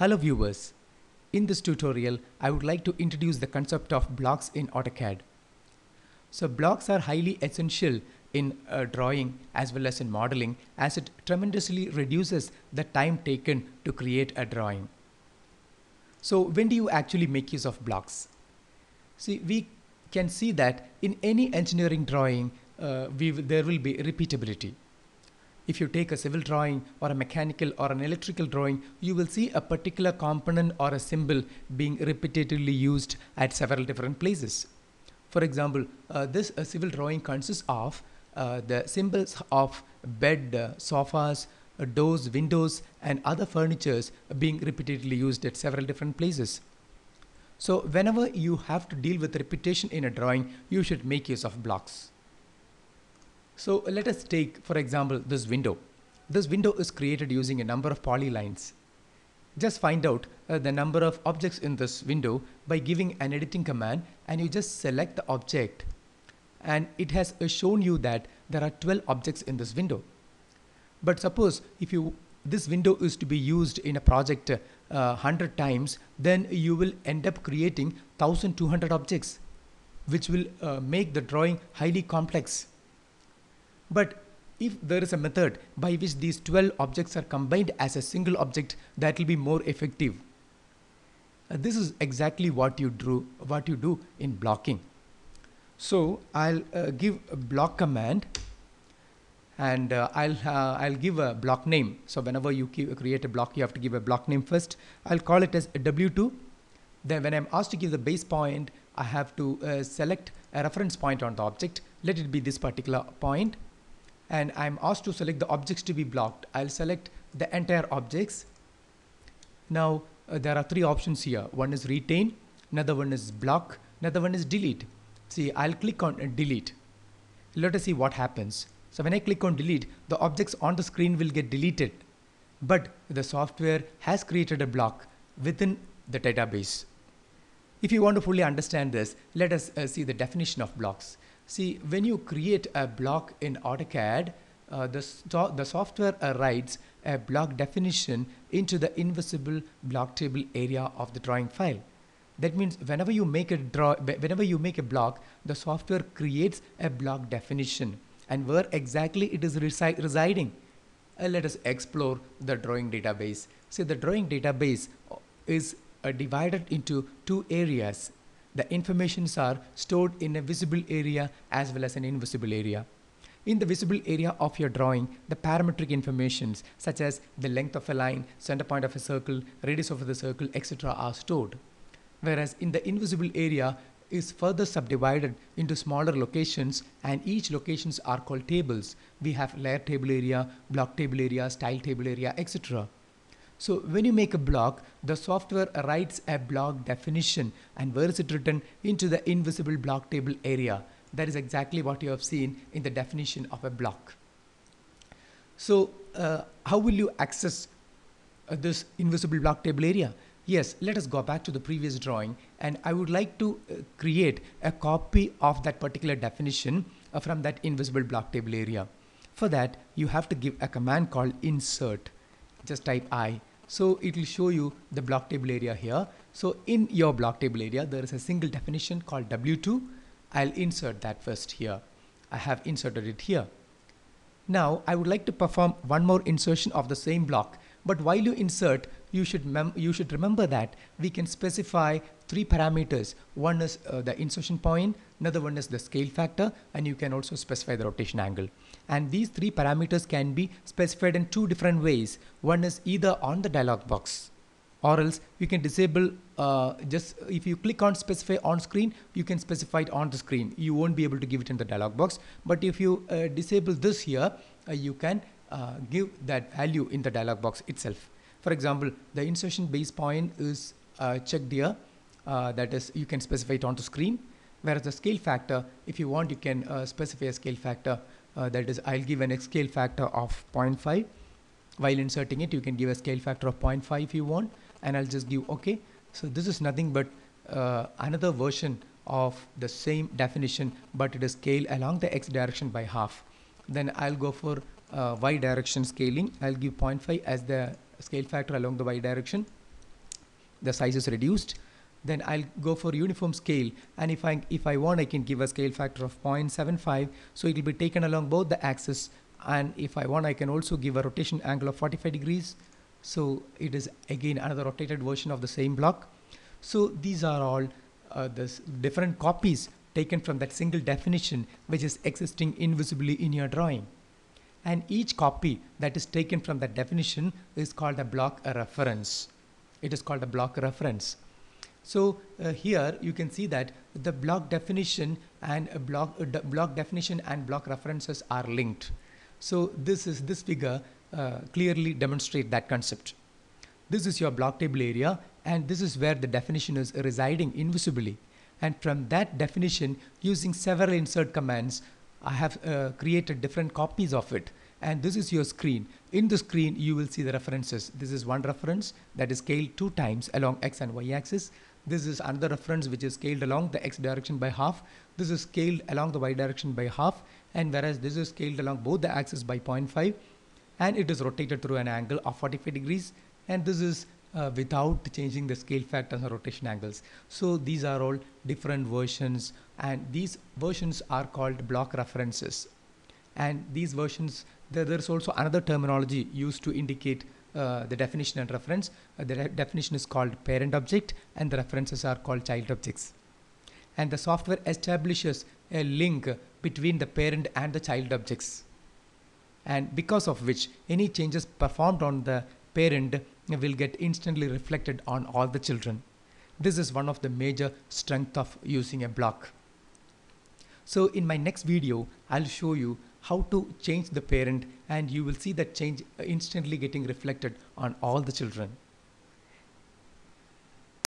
Hello viewers. In this tutorial, I would like to introduce the concept of blocks in AutoCAD. So blocks are highly essential in uh, drawing as well as in modeling as it tremendously reduces the time taken to create a drawing. So when do you actually make use of blocks? See, we can see that in any engineering drawing, uh, we there will be repeatability. If you take a civil drawing or a mechanical or an electrical drawing, you will see a particular component or a symbol being repeatedly used at several different places. For example, uh, this uh, civil drawing consists of uh, the symbols of bed, uh, sofas, uh, doors, windows, and other furnitures being repeatedly used at several different places. So whenever you have to deal with repetition in a drawing, you should make use of blocks. So let us take, for example, this window. This window is created using a number of polylines. Just find out uh, the number of objects in this window by giving an editing command and you just select the object and it has uh, shown you that there are 12 objects in this window. But suppose if you this window is to be used in a project uh, 100 uh, times then you will end up creating 1200 objects which will uh, make the drawing highly complex. But if there is a method by which these 12 objects are combined as a single object, that will be more effective. Uh, this is exactly what you drew, what you do in blocking. So I'll uh, give a block command and uh, I'll, uh, I'll give a block name. So whenever you create a block, you have to give a block name first. I'll call it as W2. Then when I'm asked to give the base point, I have to uh, select a reference point on the object. Let it be this particular point and I'm asked to select the objects to be blocked. I'll select the entire objects. Now uh, there are three options here. One is retain, another one is block, another one is delete. See, I'll click on uh, delete. Let us see what happens. So when I click on delete, the objects on the screen will get deleted, but the software has created a block within the database. If you want to fully understand this, let us uh, see the definition of blocks. See, when you create a block in AutoCAD, uh, the, so the software writes a block definition into the invisible block table area of the drawing file. That means whenever you make a draw, whenever you make a block, the software creates a block definition and where exactly it is resi residing. Uh, let us explore the drawing database. See, the drawing database uh, is uh, divided into two areas the informations are stored in a visible area as well as an invisible area. In the visible area of your drawing, the parametric informations such as the length of a line, center point of a circle, radius of the circle, etc. are stored. Whereas in the invisible area is further subdivided into smaller locations and each locations are called tables. We have layer table area, block table area, style table area, etc. So when you make a block, the software writes a block definition and where is it written? Into the invisible block table area. That is exactly what you have seen in the definition of a block. So uh, how will you access uh, this invisible block table area? Yes, let us go back to the previous drawing and I would like to uh, create a copy of that particular definition uh, from that invisible block table area. For that, you have to give a command called insert. Just type i so it will show you the block table area here. So in your block table area, there is a single definition called W2. I'll insert that first here. I have inserted it here. Now I would like to perform one more insertion of the same block. But while you insert, you should, you should remember that we can specify three parameters. One is uh, the insertion point, Another one is the scale factor and you can also specify the rotation angle. And these three parameters can be specified in two different ways. One is either on the dialog box or else you can disable uh, just if you click on specify on screen you can specify it on the screen you won't be able to give it in the dialog box but if you uh, disable this here uh, you can uh, give that value in the dialog box itself for example the insertion base point is uh, checked here uh, that is you can specify it on the screen Whereas the scale factor, if you want, you can uh, specify a scale factor. Uh, that is, I'll give an X scale factor of 0.5. While inserting it, you can give a scale factor of 0.5 if you want, and I'll just give OK. So this is nothing but uh, another version of the same definition, but it is scale along the X direction by half. Then I'll go for uh, Y direction scaling. I'll give 0.5 as the scale factor along the Y direction. The size is reduced then I'll go for uniform scale. And if I, if I want, I can give a scale factor of 0.75. So it will be taken along both the axes. And if I want, I can also give a rotation angle of 45 degrees. So it is again another rotated version of the same block. So these are all uh, the different copies taken from that single definition which is existing invisibly in your drawing. And each copy that is taken from that definition is called a block reference. It is called a block reference. So uh, here you can see that the block definition and a block, uh, de block definition and block references are linked. So this is this figure uh, clearly demonstrate that concept. This is your block table area and this is where the definition is residing invisibly. And from that definition using several insert commands, I have uh, created different copies of it and this is your screen. In the screen, you will see the references. This is one reference that is scaled two times along x and y axis. This is another reference which is scaled along the x direction by half. This is scaled along the y direction by half. And whereas this is scaled along both the axes by 0.5 and it is rotated through an angle of 45 degrees. And this is uh, without changing the scale factors or rotation angles. So these are all different versions and these versions are called block references. And these versions, there, there's also another terminology used to indicate uh, the definition and reference. Uh, the re definition is called parent object and the references are called child objects. And the software establishes a link between the parent and the child objects. And because of which any changes performed on the parent will get instantly reflected on all the children. This is one of the major strength of using a block. So in my next video, I'll show you how to change the parent and you will see that change instantly getting reflected on all the children